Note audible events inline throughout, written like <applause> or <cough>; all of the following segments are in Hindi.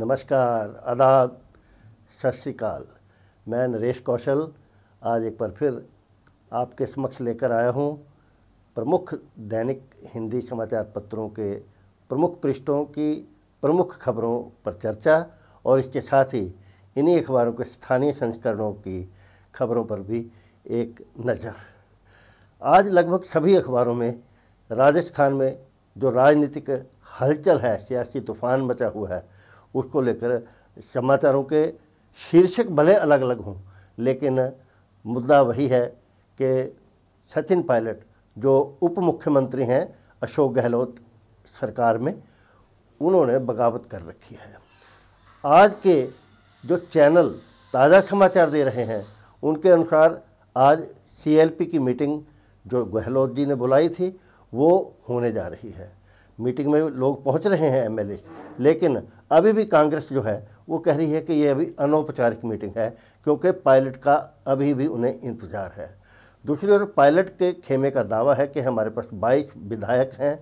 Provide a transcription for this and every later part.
नमस्कार आदाब सत श्रीकाल मैं नरेश कौशल आज एक बार फिर आपके समक्ष लेकर आया हूँ प्रमुख दैनिक हिंदी समाचार पत्रों के प्रमुख पृष्ठों की प्रमुख खबरों पर चर्चा और इसके साथ ही इन्हीं अखबारों के स्थानीय संस्करणों की खबरों पर भी एक नज़र आज लगभग सभी अखबारों में राजस्थान में जो राजनीतिक हलचल है सियासी तूफान मचा हुआ है उसको लेकर समाचारों के शीर्षक भले अलग अलग हों लेकिन मुद्दा वही है कि सचिन पायलट जो उप मुख्यमंत्री हैं अशोक गहलोत सरकार में उन्होंने बगावत कर रखी है आज के जो चैनल ताज़ा समाचार दे रहे हैं उनके अनुसार आज सीएलपी की मीटिंग जो गहलोत जी ने बुलाई थी वो होने जा रही है मीटिंग में लोग पहुंच रहे हैं एम लेकिन अभी भी कांग्रेस जो है वो कह रही है कि ये अभी अनौपचारिक मीटिंग है क्योंकि पायलट का अभी भी उन्हें इंतज़ार है दूसरी ओर पायलट के खेमे का दावा है कि हमारे पास बाईस विधायक हैं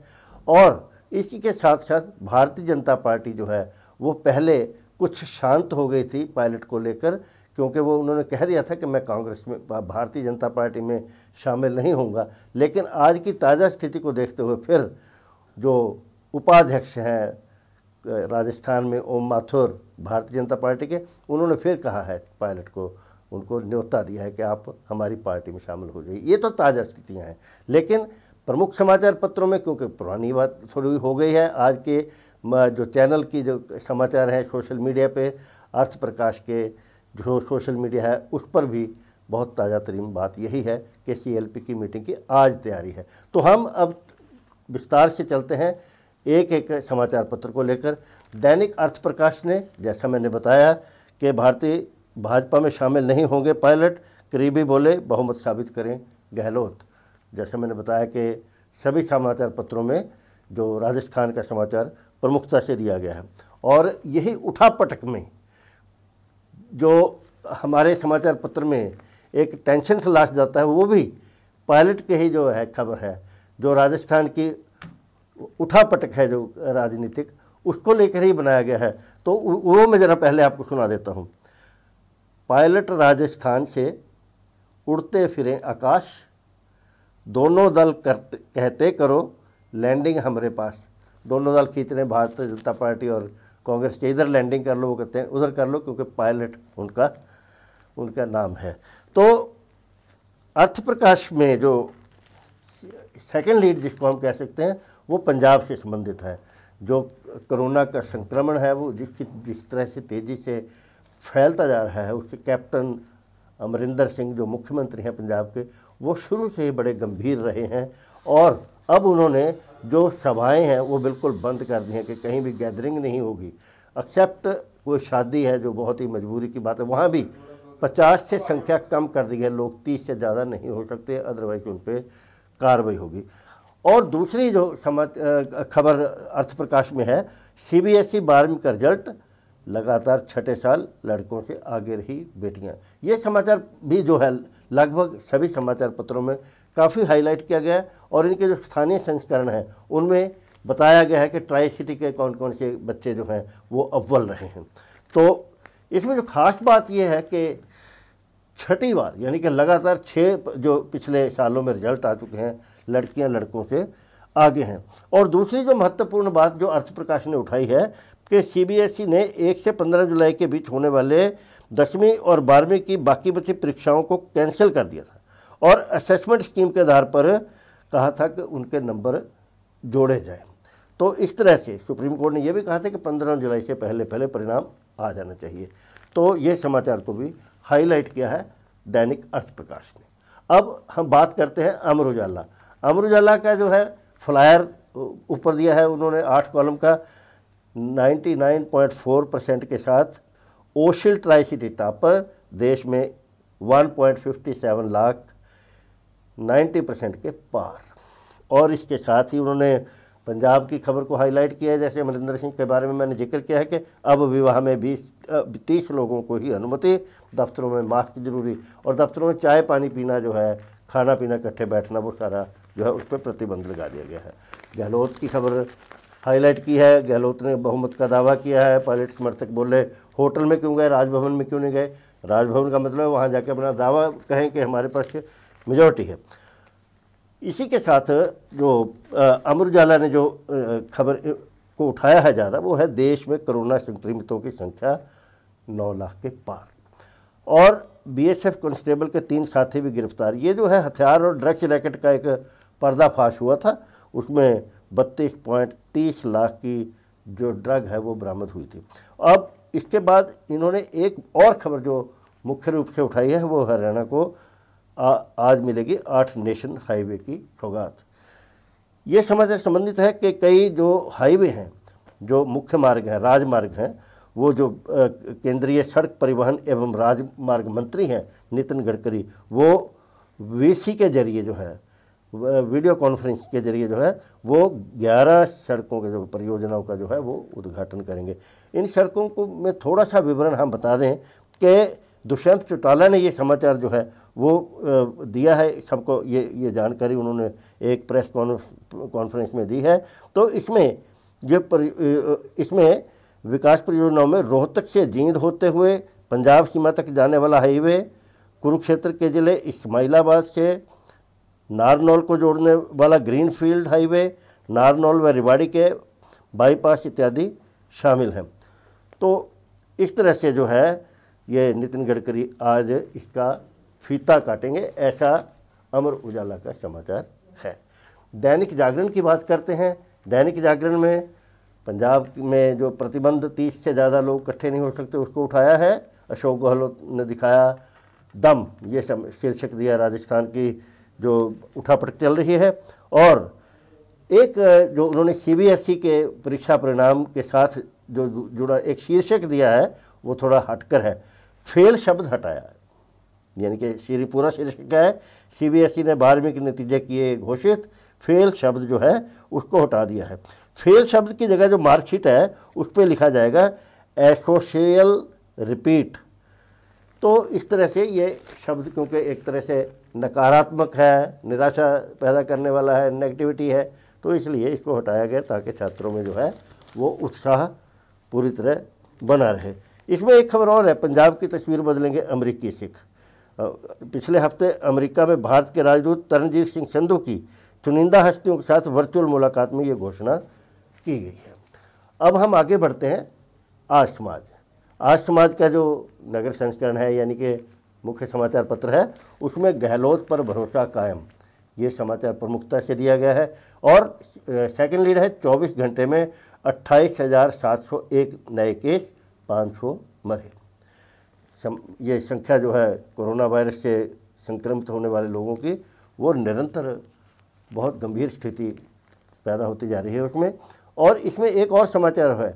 और इसी के साथ साथ भारतीय जनता पार्टी जो है वो पहले कुछ शांत हो गई थी पायलट को लेकर क्योंकि वो उन्होंने कह दिया था कि मैं कांग्रेस में भारतीय जनता पार्टी में शामिल नहीं होऊंगा लेकिन आज की ताज़ा स्थिति को देखते हुए फिर जो उपाध्यक्ष हैं राजस्थान में ओम माथुर भारतीय जनता पार्टी के उन्होंने फिर कहा है पायलट को उनको न्योता दिया है कि आप हमारी पार्टी में शामिल हो जाइए ये तो ताज़ा स्थितियाँ हैं लेकिन प्रमुख समाचार पत्रों में क्योंकि पुरानी बात थोड़ी हो गई है आज के जो चैनल की जो समाचार हैं सोशल मीडिया पे अर्थ प्रकाश के जो सोशल मीडिया है उस पर भी बहुत ताज़ा तरीन बात यही है कि सी की मीटिंग की आज तैयारी है तो हम अब विस्तार से चलते हैं एक एक समाचार पत्र को लेकर दैनिक अर्थ प्रकाश ने जैसा मैंने बताया कि भारतीय भाजपा में शामिल नहीं होंगे पायलट करीबी बोले बहुमत साबित करें गहलोत जैसा मैंने बताया कि सभी समाचार पत्रों में जो राजस्थान का समाचार प्रमुखता से दिया गया है और यही उठापटक में जो हमारे समाचार पत्र में एक टेंशन से लाश जाता है वो भी पायलट के ही जो है खबर है जो राजस्थान की उठापटक है जो राजनीतिक उसको लेकर ही बनाया गया है तो वो मैं ज़रा पहले आपको सुना देता हूँ पायलट राजस्थान से उड़ते फिरे आकाश दोनों दल करते कहते करो लैंडिंग हमारे पास दोनों दल खींच रहे हैं भारतीय जनता पार्टी और कांग्रेस के इधर लैंडिंग कर लो वो कहते हैं उधर कर लो क्योंकि पायलट उनका उनका नाम है तो अर्थ प्रकाश में जो सेकेंड लीड जिसको हम कह सकते हैं वो पंजाब से संबंधित है जो कोरोना का संक्रमण है वो जिस जिस तरह से तेज़ी से फैलता जा रहा है उससे कैप्टन अमरिंदर सिंह जो मुख्यमंत्री हैं पंजाब के वो शुरू से ही बड़े गंभीर रहे हैं और अब उन्होंने जो सभाएं हैं वो बिल्कुल बंद कर दी हैं कि कहीं भी गैदरिंग नहीं होगी एक्सेप्ट कोई शादी है जो बहुत ही मजबूरी की बात है वहाँ भी पचास से संख्या कम कर दी है लोग तीस से ज़्यादा नहीं हो सकते अदरवाइज उन पर कार्रवाई होगी और दूसरी जो समझ खबर अर्थप्रकाश में है सीबीएसई e बारहवीं का रिजल्ट लगातार छठे साल लड़कों से आगे रही बेटियां ये समाचार भी जो है लगभग सभी समाचार पत्रों में काफ़ी हाईलाइट किया गया है और इनके जो स्थानीय संस्करण हैं उनमें बताया गया है कि ट्राई सिटी के कौन कौन से बच्चे जो हैं वो अव्वल रहे हैं तो इसमें जो खास बात यह है कि छठी बार यानी कि लगातार छः जो पिछले सालों में रिजल्ट आ चुके हैं लड़कियां लड़कों से आगे हैं और दूसरी जो महत्वपूर्ण बात जो अर्थ प्रकाश ने उठाई है कि सीबीएसई e ने एक से पंद्रह जुलाई के बीच होने वाले दसवीं और बारहवीं की बाकी बची परीक्षाओं को कैंसिल कर दिया था और असेसमेंट स्कीम के आधार पर कहा था कि उनके नंबर जोड़े जाए तो इस तरह से सुप्रीम कोर्ट ने यह भी कहा था कि पंद्रह जुलाई से पहले पहले परिणाम आ जाना चाहिए तो ये समाचार को भी हाईलाइट किया है दैनिक अर्थ प्रकाश ने अब हम बात करते हैं अमर उजाला अमर उजाला का जो है फ्लायर ऊपर दिया है उन्होंने आठ कॉलम का 99.4 परसेंट के साथ ओशिल ट्राई सिटी टॉपर देश में 1.57 लाख 90 परसेंट के पार और इसके साथ ही उन्होंने पंजाब की खबर को हाईलाइट किया है जैसे अमरिंदर सिंह के बारे में मैंने जिक्र किया है कि अब विवाह में बीस तीस लोगों को ही अनुमति दफ्तरों में मास्क जरूरी और दफ्तरों में चाय पानी पीना जो है खाना पीना इकट्ठे बैठना वो सारा जो है उस पर प्रतिबंध लगा दिया गया है गहलोत की खबर हाईलाइट की है गहलोत ने बहुमत का दावा किया है पायलट समर्थक बोले होटल में क्यों गए राजभवन में क्यों नहीं गए राजभवन का मतलब वहाँ जाके अपना दावा कहें कि हमारे पास मेजोरिटी है इसी के साथ जो अमर उजाला ने जो खबर को उठाया है ज़्यादा वो है देश में कोरोना संक्रमितों की संख्या नौ लाख के पार और बीएसएफ कांस्टेबल के तीन साथी भी गिरफ्तार ये जो है हथियार और ड्रग्स रैकेट का एक पर्दाफाश हुआ था उसमें बत्तीस पॉइंट तीस लाख की जो ड्रग है वो बरामद हुई थी अब इसके बाद इन्होंने एक और खबर जो मुख्य रूप से उठाई है वो हरियाणा को आ, आज मिलेगी आठ नेशन हाईवे की सौगात ये समाचार संबंधित है कि कई जो हाईवे हैं जो मुख्य मार्ग हैं राजमार्ग हैं वो जो केंद्रीय सड़क परिवहन एवं राजमार्ग मंत्री हैं नितिन गडकरी वो वीसी के जरिए जो है वीडियो कॉन्फ्रेंस के जरिए जो है वो 11 सड़कों के जो परियोजनाओं का जो है वो उद्घाटन करेंगे इन सड़कों को में थोड़ा सा विवरण हम बता दें कि दुष्यंत चौटाला ने ये समाचार जो है वो दिया है सबको ये ये जानकारी उन्होंने एक प्रेस कॉन्फ्रेंस में दी है तो इसमें जो इसमें विकास परियोजनाओं में रोहतक से जींद होते हुए पंजाब सीमा तक जाने वाला हाईवे कुरुक्षेत्र के ज़िले इस्माइलाबाद से नारनौल को जोड़ने वाला ग्रीनफील्ड हाईवे नारनौल व रिवाड़ी के बाईपास इत्यादि शामिल हैं तो इस तरह से जो है ये नितिन गडकरी आज इसका फीता काटेंगे ऐसा अमर उजाला का समाचार है दैनिक जागरण की बात करते हैं दैनिक जागरण में पंजाब में जो प्रतिबंध तीस से ज़्यादा लोग इकट्ठे नहीं हो सकते उसको उठाया है अशोक गहलोत ने दिखाया दम ये शीर्षक दिया राजस्थान की जो उठापटक चल रही है और एक जो उन्होंने सीबीएसई e के परीक्षा परिणाम के साथ जो जुड़ा एक शीर्षक दिया है वो थोड़ा हटकर है फेल शब्द हटाया है यानी कि श्री पूरा शीर्षक है सीबीएसई e ने बारहवीं के नतीजे किए घोषित फेल शब्द जो है उसको हटा दिया है फेल शब्द की जगह जो मार्कशीट है उस पर लिखा जाएगा एसोशियल रिपीट तो इस तरह से ये शब्द क्योंकि एक तरह से नकारात्मक है निराशा पैदा करने वाला है नेगेटिविटी है तो इसलिए इसको हटाया गया ताकि छात्रों में जो है वो उत्साह पूरी तरह बना रहे इसमें एक खबर और है पंजाब की तस्वीर बदलेंगे अमरीकी सिख पिछले हफ्ते अमेरिका में भारत के राजदूत तरनजीत सिंह संधू की चुनिंदा हस्तियों के साथ वर्चुअल मुलाकात में ये घोषणा की गई है अब हम आगे बढ़ते हैं आज समाज आज समाज का जो नगर संस्करण है यानी कि मुख्य समाचार पत्र है उसमें गहलोत पर भरोसा कायम ये समाचार प्रमुखता से दिया गया है और सेकंड लीड है 24 घंटे में 28,701 हज़ार सात सौ एक नए केस पाँच सौ मरे ये संख्या जो है कोरोना वायरस से संक्रमित होने वाले लोगों की वो निरंतर बहुत गंभीर स्थिति पैदा होती जा रही है उसमें और इसमें एक और समाचार है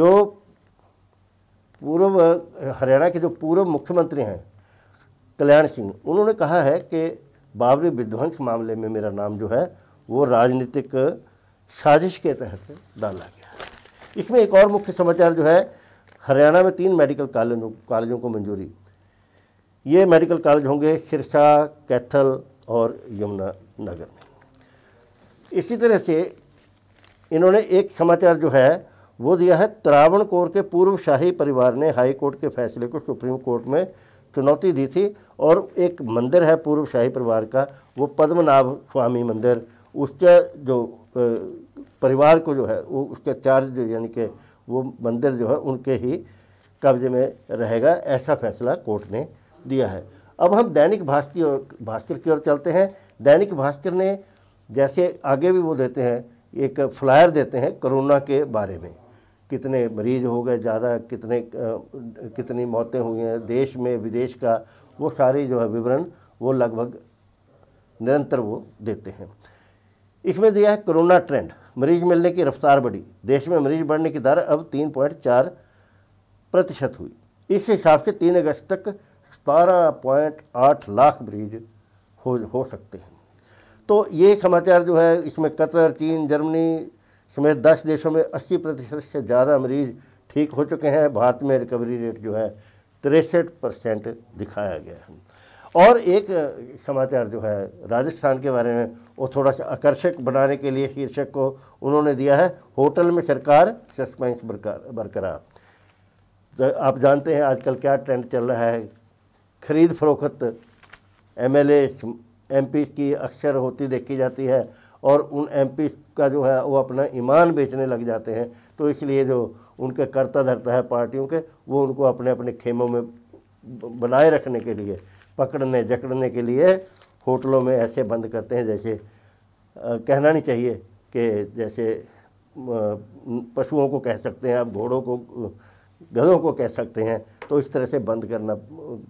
जो पूर्व हरियाणा के जो पूर्व मुख्यमंत्री हैं कल्याण सिंह उन्होंने कहा है कि बाबरी विध्वंस मामले में मेरा नाम जो है वो राजनीतिक साजिश के तहत डाला गया इसमें एक और मुख्य समाचार जो है हरियाणा में तीन मेडिकल कॉलेजों कॉलेजों को मंजूरी ये मेडिकल कॉलेज होंगे सिरसा कैथल और यमुना नगर में इसी तरह से इन्होंने एक समाचार जो है वो दिया है त्रावण कोर के पूर्व शाही परिवार ने हाई कोर्ट के फैसले को सुप्रीम कोर्ट में चुनौती दी थी और एक मंदिर है पूर्व शाही परिवार का वो पद्मनाभ स्वामी मंदिर उसका जो परिवार को जो है वो उसके चार्ज जो यानी कि वो मंदिर जो है उनके ही कब्जे में रहेगा ऐसा फैसला कोर्ट ने दिया है अब हम दैनिक भास्कर और भास्कर की ओर चलते हैं दैनिक भास्कर ने जैसे आगे भी वो देते हैं एक फ्लायर देते हैं कोरोना के बारे में कितने मरीज हो गए ज़्यादा कितने कितनी मौतें हुई हैं देश में विदेश का वो सारी जो है विवरण वो लगभग निरंतर वो देते हैं इसमें दिया है कोरोना ट्रेंड मरीज मिलने की रफ्तार बढ़ी देश में मरीज बढ़ने की दर अब तीन पॉइंट चार प्रतिशत हुई इस हिसाब से तीन अगस्त तक सतारह पॉइंट आठ लाख मरीज हो हो सकते हैं तो ये समाचार जो है इसमें कतर चीन जर्मनी समेत दस देशों में अस्सी प्रतिशत से ज़्यादा मरीज ठीक हो चुके हैं भारत में रिकवरी रेट जो है तिरसठ परसेंट दिखाया गया है और एक समाचार जो है राजस्थान के बारे में वो थोड़ा सा आकर्षक बनाने के लिए शीर्षक को उन्होंने दिया है होटल में सरकार सस्पेंस बरकरार तो आप जानते हैं आजकल क्या ट्रेंड चल रहा है खरीद फरोख्त एम एल की अक्सर होती देखी जाती है और उन एम का जो है वो अपना ईमान बेचने लग जाते हैं तो इसलिए जो उनके करता धरता है पार्टियों के वो उनको अपने अपने खेमों में बनाए रखने के लिए पकड़ने जकड़ने के लिए होटलों में ऐसे बंद करते हैं जैसे कहना नहीं चाहिए कि जैसे पशुओं को कह सकते हैं आप घोड़ों को गधों को कह सकते हैं तो इस तरह से बंद करना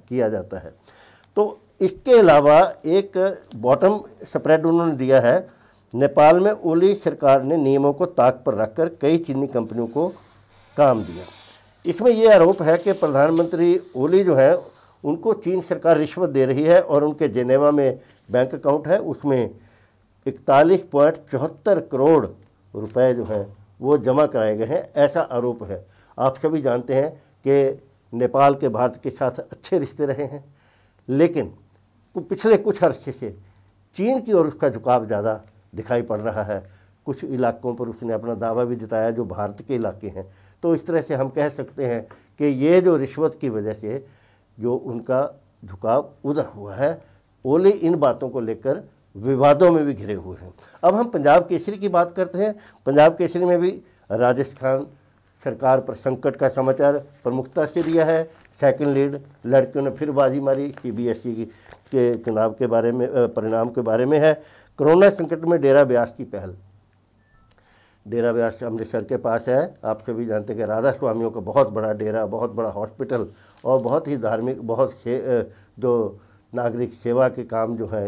किया जाता है तो इसके अलावा एक बॉटम स्प्रेड उन्होंने दिया है नेपाल में ओली सरकार ने नियमों को ताक पर रखकर कई चीनी कंपनियों को काम दिया इसमें यह आरोप है कि प्रधानमंत्री ओली जो हैं उनको चीन सरकार रिश्वत दे रही है और उनके जेनेवा में बैंक अकाउंट है उसमें इकतालीस पॉइंट चौहत्तर करोड़ रुपए जो हैं वो जमा कराए गए हैं ऐसा आरोप है आप सभी जानते हैं कि नेपाल के भारत के साथ अच्छे रिश्ते रहे हैं लेकिन पिछले कुछ अरसे से चीन की ओर उसका झुकाव ज़्यादा दिखाई पड़ रहा है कुछ इलाकों पर उसने अपना दावा भी जताया जो भारत के इलाके हैं तो इस तरह से हम कह सकते हैं कि ये जो रिश्वत की वजह से जो उनका झुकाव उधर हुआ है ओली इन बातों को लेकर विवादों में भी घिरे हुए हैं अब हम पंजाब केसरी की बात करते हैं पंजाब केसरी में भी राजस्थान सरकार पर संकट का समाचार प्रमुखता से दिया है सेकंड लीड लड़कियों ने फिर बाजी मारी सीबीएसई e के चुनाव के बारे में परिणाम के बारे में है कोरोना संकट में डेरा ब्यास की पहल डेरा व्यास अमृतसर के पास है आप सभी जानते हैं कि राधा स्वामियों का बहुत बड़ा डेरा बहुत बड़ा हॉस्पिटल और बहुत ही धार्मिक बहुत से जो नागरिक सेवा के काम जो है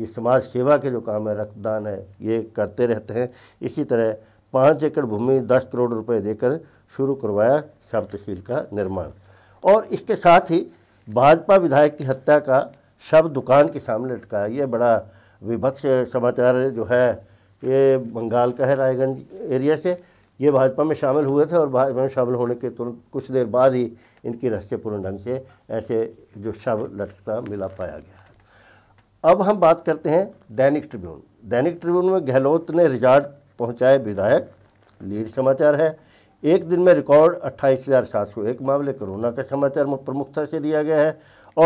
ये समाज सेवा के जो काम है रक्तदान है ये करते रहते हैं इसी तरह पाँच एकड़ भूमि दस करोड़ रुपए देकर शुरू करवाया शब्दशील का निर्माण और इसके साथ ही भाजपा विधायक की हत्या का शव दुकान के सामने लटका ये बड़ा विभत्स समाचार जो है ये बंगाल का है रायगंज एरिया से ये भाजपा में शामिल हुए थे और भाजपा में शामिल होने के तुरंत कुछ देर बाद ही इनकी रहस्यपूर्ण ढंग से ऐसे जो शव लटकता मिला पाया गया है अब हम बात करते हैं दैनिक ट्रिब्यून दैनिक ट्रिब्यून में गहलोत ने रिजार्ट पहुंचाए विधायक लीड समाचार है एक दिन में रिकॉर्ड अट्ठाईस हज़ार सात सौ एक मामले कोरोना का समाचार प्रमुखता से दिया गया है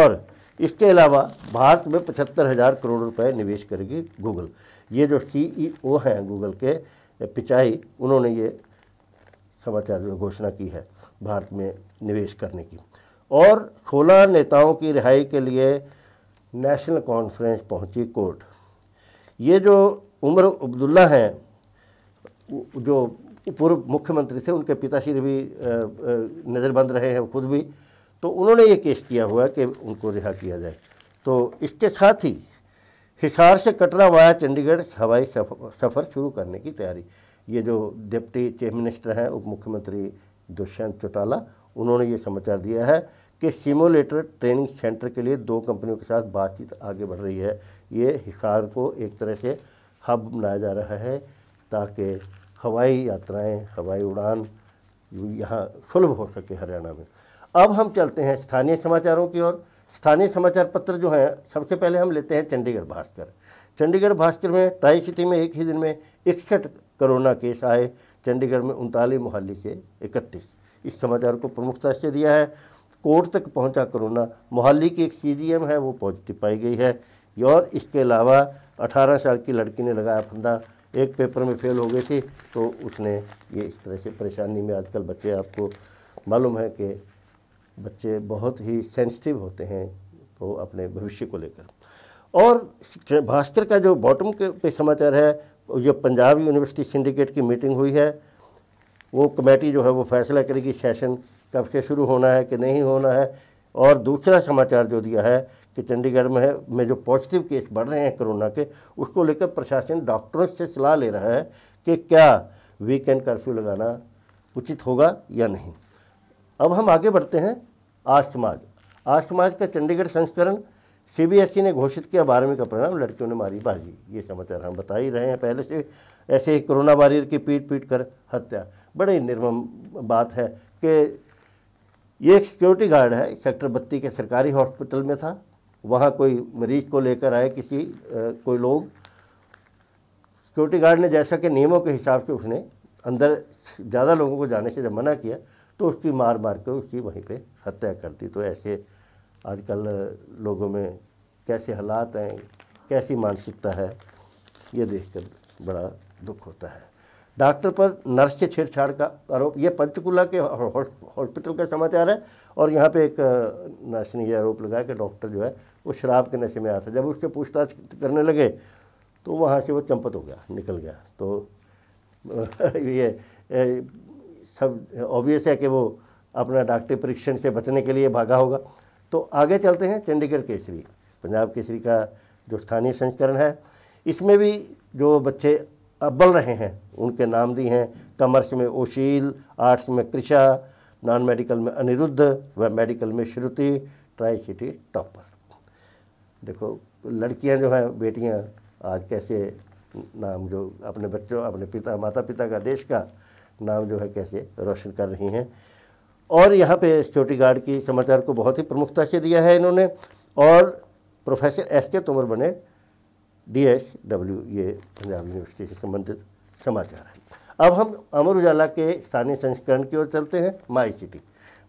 और इसके अलावा भारत में पचहत्तर हज़ार करोड़ रुपए निवेश करेगी गूगल ये जो सीईओ e हैं गूगल के पिचाई उन्होंने ये समाचार में घोषणा की है भारत में निवेश करने की और सोलह नेताओं की रिहाई के लिए नेशनल कॉन्फ्रेंस पहुंची कोर्ट ये जो उमर अब्दुल्ला हैं जो पूर्व मुख्यमंत्री थे उनके पिताश्री भी नज़रबंद रहे हैं खुद भी तो उन्होंने ये केस किया हुआ कि उनको रिहा किया जाए तो इसके साथ ही हिसार से कटरा वाया चंडीगढ़ हवाई सफ़र शुरू करने की तैयारी ये जो डिप्टी चीफ मिनिस्टर हैं उप मुख्यमंत्री दुष्यंत चौटाला उन्होंने ये समाचार दिया है कि सिमुलेटर ट्रेनिंग सेंटर के लिए दो कंपनियों के साथ बातचीत आगे बढ़ रही है ये हिसार को एक तरह से हब बनाया जा रहा है ताकि हवाई यात्राएं हवाई उड़ान यहाँ सुलभ हो सके हरियाणा में अब हम चलते हैं स्थानीय समाचारों की ओर स्थानीय समाचार पत्र जो हैं सबसे पहले हम लेते हैं चंडीगढ़ भास्कर चंडीगढ़ भास्कर में ट्राई सिटी में एक ही दिन में इकसठ कोरोना केस आए चंडीगढ़ में उनतालीस मोहाली से इकतीस इस समाचार को प्रमुखता से दिया है कोर्ट तक पहुंचा कोरोना मोहाली की एक सी है वो पॉजिटिव पाई गई है और इसके अलावा 18 साल की लड़की ने लगाया फंदा एक पेपर में फेल हो गई थी तो उसने ये इस तरह से परेशानी में आजकल बच्चे आपको मालूम है कि बच्चे बहुत ही सेंसिटिव होते हैं तो अपने भविष्य को लेकर और भास्कर का जो बॉटम के पे समाचार है जो पंजाब यूनिवर्सिटी सिंडिकेट की मीटिंग हुई है वो कमेटी जो है वो फैसला करेगी सेशन कब से शुरू होना है कि नहीं होना है और दूसरा समाचार जो दिया है कि चंडीगढ़ में में जो पॉजिटिव केस बढ़ रहे हैं कोरोना के उसको लेकर प्रशासन डॉक्टरों से सलाह ले रहा है कि क्या वीकेंड कर्फ्यू लगाना उचित होगा या नहीं अब हम आगे बढ़ते हैं आज समाज आज समाज का चंडीगढ़ संस्करण सीबीएसई e ने घोषित किया बारहवीं का परिणाम लड़कियों ने मारी बाजी ये समाचार हम बता ही रहे हैं पहले से ऐसे ही कोरोना वारियर की पीट पीट कर हत्या बड़ी निर्मम बात है कि ये एक सिक्योरिटी गार्ड है सेक्टर बत्ती के सरकारी हॉस्पिटल में था वहाँ कोई मरीज को लेकर आए किसी आ, कोई लोग सिक्योरिटी गार्ड ने जैसा कि नियमों के हिसाब से उसने अंदर ज़्यादा लोगों को जाने से जब मना किया तो उसकी मार मार के उसकी वहीं पे हत्या कर दी तो ऐसे आजकल लोगों में कैसे हालात हैं कैसी मानसिकता है ये देखकर बड़ा दुख होता है डॉक्टर पर नर्स से छेड़छाड़ का आरोप ये पंचकूला के हॉस्पिटल का समाचार है और यहाँ पे एक नर्स ने यह आरोप लगाया कि डॉक्टर जो है वो शराब के नशे में आया था जब उससे पूछताछ करने लगे तो वहाँ से वो चंपत हो गया निकल गया तो <laughs> ये सब ऑब्वियस है कि वो अपना डॉक्टरी परीक्षण से बचने के लिए भागा होगा तो आगे चलते हैं चंडीगढ़ केसरी पंजाब केसरी का जो स्थानीय संस्करण है इसमें भी जो बच्चे अब्बल रहे हैं उनके नाम दिए हैं कॉमर्स में ओशील आर्ट्स में कृषा नॉन मेडिकल में अनिरुद्ध व मेडिकल में श्रुति ट्राई सिटी टॉपर देखो लड़कियां जो हैं बेटियां आज कैसे नाम जो अपने बच्चों अपने पिता माता पिता का देश का नाम जो है कैसे रोशन कर रही हैं और यहाँ पे सिक्योरिटी गार्ड की समाचार को बहुत ही प्रमुखता से दिया है इन्होंने और प्रोफेसर एस के तोमर बने डी एस डब्ल्यू ये पंजाब यूनिवर्सिटी से संबंधित समाचार है अब हम अमर उजाला के स्थानीय संस्करण की ओर चलते हैं माई सिटी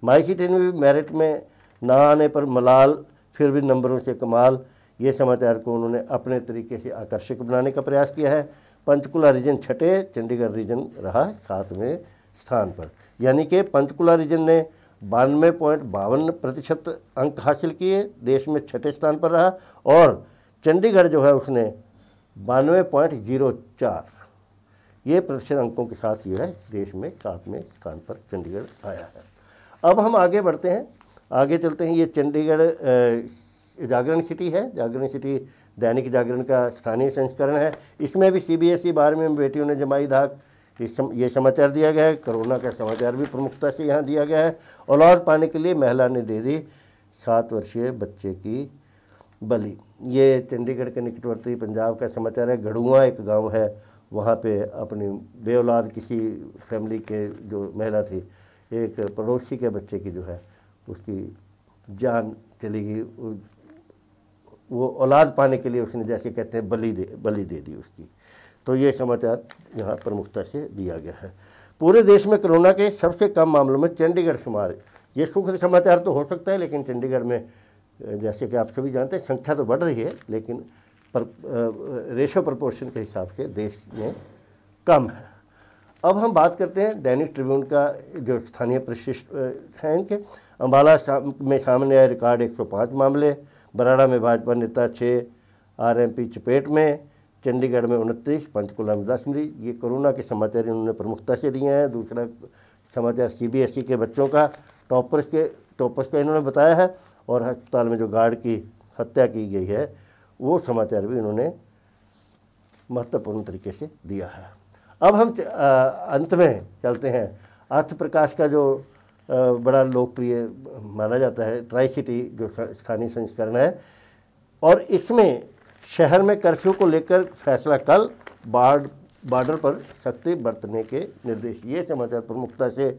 माई सिटी में भी मेरिट में ना आने पर मलाल फिर भी नंबरों से कमाल ये समाचार को उन्होंने अपने तरीके से आकर्षक बनाने का प्रयास किया है पंचकुला रीजन छठे चंडीगढ़ रीजन रहा सातवें स्थान पर यानी कि पंचकुला रीजन ने बानवे पॉइंट बावन प्रतिशत अंक हासिल किए देश में छठे स्थान पर रहा और चंडीगढ़ जो है उसने बानवे पॉइंट जीरो चार ये प्रतिशत अंकों के साथ जो है देश में सातवें स्थान पर चंडीगढ़ आया है अब हम आगे बढ़ते हैं आगे चलते हैं ये चंडीगढ़ जागरण सिटी है जागरण सिटी दैनिक जागरण का स्थानीय संस्करण है इसमें भी सीबीएसई e बारहवीं में बेटियों ने जमाई धाक इस सम, ये समाचार दिया गया है कोरोना का समाचार भी प्रमुखता से यहाँ दिया गया है औलाद पाने के लिए महिला ने दे दी सात वर्षीय बच्चे की बलि ये चंडीगढ़ के निकटवर्ती पंजाब का समाचार है गढ़ुआ एक गाँव है वहाँ पर अपनी औलाद किसी फैमिली के जो महिला थी एक पड़ोसी के बच्चे की जो है उसकी जान चली गई वो औलाद पाने के लिए उसने जैसे कहते हैं बलि दे बलि दे दी उसकी तो ये समाचार यहाँ प्रमुखता से दिया गया है पूरे देश में कोरोना के सबसे कम मामलों में चंडीगढ़ शुमार ये सुख समाचार तो हो सकता है लेकिन चंडीगढ़ में जैसे कि आप सभी जानते हैं संख्या तो बढ़ रही है लेकिन पर रेशो प्रपोर्शन के हिसाब से देश में कम है अब हम बात करते हैं दैनिक ट्रिब्यून का जो स्थानीय प्रशिष्ट हैं इनके अम्बाला शाम, में सामने आए रिकॉर्ड 105 मामले बराड़ा में भाजपा नेता छः आरएमपी चपेट में चंडीगढ़ में उनतीस पंचकुला में दस मिली ये कोरोना के समाचार इन्होंने प्रमुखता से दिए हैं दूसरा समाचार सीबीएसई के बच्चों का टॉपर्स के टॉपर्स का इन्होंने बताया है और अस्पताल में जो गार्ड की हत्या की गई है वो समाचार भी इन्होंने महत्वपूर्ण तरीके से दिया है अब हम अंत में चलते हैं अर्थ प्रकाश का जो बड़ा लोकप्रिय माना जाता है ट्राई सिटी जो स्थानीय संस्करण है और इसमें शहर में कर्फ्यू को लेकर फैसला कल बाढ़ बॉर्डर पर सख्ती बरतने के निर्देश ये समाचार प्रमुखता से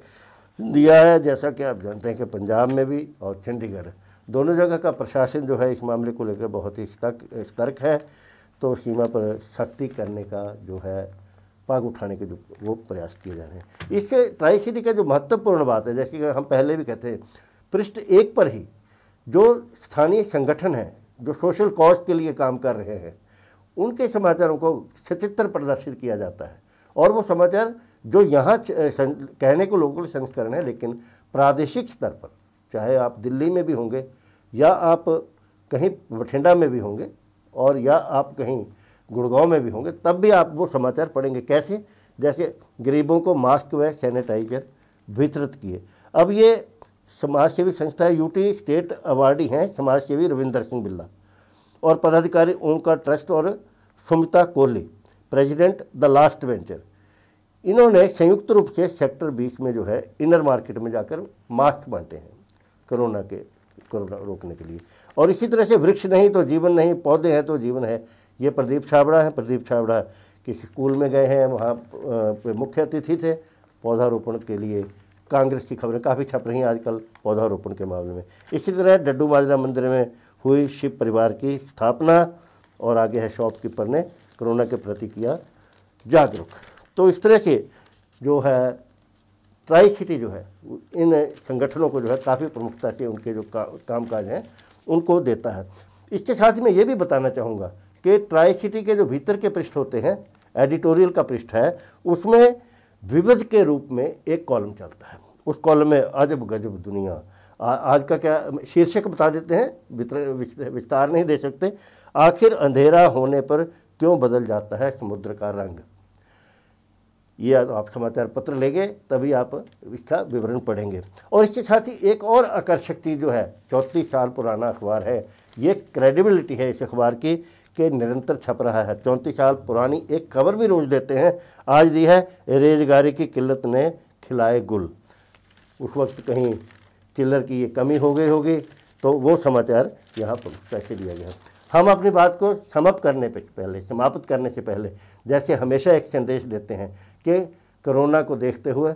दिया है जैसा कि आप जानते हैं कि पंजाब में भी और चंडीगढ़ दोनों जगह का प्रशासन जो है इस मामले को लेकर बहुत ही सतर्क है तो सीमा पर सख्ती करने का जो है पाक उठाने के जो वो प्रयास किए जा रहे हैं इससे ट्राइसिटी का जो महत्वपूर्ण बात है जैसे कि हम पहले भी कहते हैं पृष्ठ एक पर ही जो स्थानीय संगठन हैं जो सोशल कॉज के लिए काम कर रहे हैं उनके समाचारों को सचित्र प्रदर्शित किया जाता है और वो समाचार जो यहाँ कहने को लोकल संस्करण है लेकिन प्रादेशिक स्तर पर चाहे आप दिल्ली में भी होंगे या आप कहीं बठिंडा में भी होंगे और या आप कहीं गुड़गांव में भी होंगे तब भी आप वो समाचार पढ़ेंगे कैसे जैसे गरीबों को मास्क व सैनिटाइजर वितरित किए अब ये समाज सेवी संस्था यूटी स्टेट अवार्डी हैं समाज सेवी रविंदर सिंह बिरला और पदाधिकारी ओंकार ट्रस्ट और Sumita Kohli president the last venture इन्होंने संयुक्त रूप से सेक्टर बीस में जो है इनर मार्केट में जाकर मास्क बांटे हैं कोरोना के कोरोना रोकने के लिए और इसी तरह से वृक्ष नहीं तो जीवन नहीं पौधे हैं तो जीवन है ये प्रदीप छाबड़ा है प्रदीप छाबड़ा किसी स्कूल में गए हैं वहाँ पे मुख्य अतिथि थे पौधारोपण के लिए कांग्रेस की खबरें काफ़ी छप रही हैं आजकल पौधारोपण के मामले में इसी तरह डड्डू बाजरा मंदिर में हुई शिव परिवार की स्थापना और आगे है शॉपकीपर ने कोरोना के प्रति किया जागरूक तो इस तरह से जो है ट्राई सिटी जो है इन संगठनों को जो है काफ़ी प्रमुखता से उनके जो का, काम काज हैं उनको देता है इसके साथ ही मैं ये भी बताना चाहूँगा कि ट्राई सिटी के जो भीतर के पृष्ठ होते हैं एडिटोरियल का पृष्ठ है उसमें विविध के रूप में एक कॉलम चलता है उस कॉलम में अजब गजब दुनिया आ, आज का क्या शीर्षक बता देते हैं विस्तार नहीं दे सकते आखिर अंधेरा होने पर क्यों बदल जाता है समुद्र का रंग ये आप समाचार पत्र लेंगे तभी आप इसका विवरण पढ़ेंगे और इसके साथ ही एक और आकर्षक चीज़ जो है चौंतीस साल पुराना अखबार है ये क्रेडिबिलिटी है इस अखबार की के निरंतर छप रहा है चौंतीस साल पुरानी एक खबर भी रोज देते हैं आज दी है रेजगारी की किल्लत ने खिलाए गुल उस वक्त कहीं चिल्लर की ये कमी हो गई होगी तो वो समाचार यहाँ पर कैसे दिया गया हम अपनी बात को समाप्त करने पर पहले समाप्त करने से पहले जैसे हमेशा एक संदेश देते हैं कि कोरोना को देखते हुए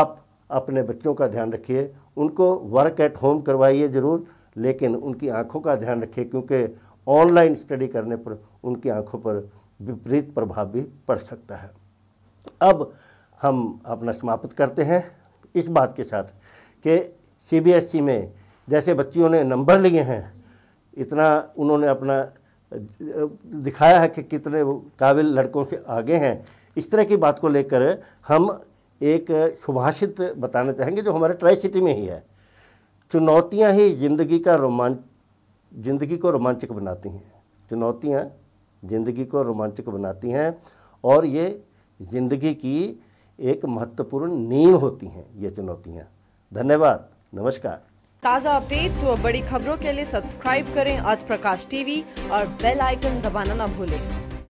आप अपने बच्चों का ध्यान रखिए उनको वर्क एट होम करवाइए ज़रूर लेकिन उनकी आंखों का ध्यान रखिए क्योंकि ऑनलाइन स्टडी करने पर उनकी आंखों पर विपरीत प्रभाव भी पड़ सकता है अब हम अपना समाप्त करते हैं इस बात के साथ कि सीबीएसई e में जैसे बच्चियों ने नंबर लिए हैं इतना उन्होंने अपना दिखाया है कि कितने काबिल लड़कों से आगे हैं इस तरह की बात को लेकर हम एक सुभाषित बताना चाहेंगे जो हमारे ट्राई सिटी में ही है चुनौतियां ही जिंदगी का रोमांच ज़िंदगी को रोमांचक बनाती हैं चुनौतियाँ ज़िंदगी को रोमांचक बनाती हैं और ये ज़िंदगी की एक महत्वपूर्ण नींव होती हैं ये चुनौतियाँ धन्यवाद नमस्कार ताज़ा अपडेट्स व बड़ी खबरों के लिए सब्सक्राइब करें आज प्रकाश टीवी और बेल आइकन दबाना ना भूलें